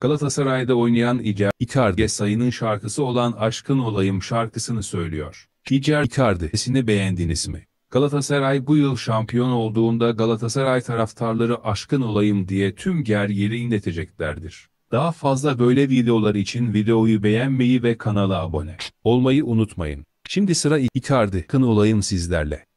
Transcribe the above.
Galatasaray'da oynayan İlya Icardi sayının şarkısı olan Aşkın Olayım şarkısını söylüyor. İcar Icardi'sini beğendiniz mi? Galatasaray bu yıl şampiyon olduğunda Galatasaray taraftarları aşkın olayım diye tüm ger yeri inleteceklerdir. Daha fazla böyle videolar için videoyu beğenmeyi ve kanala abone olmayı unutmayın. Şimdi sıra Icardi kın olayım sizlerle.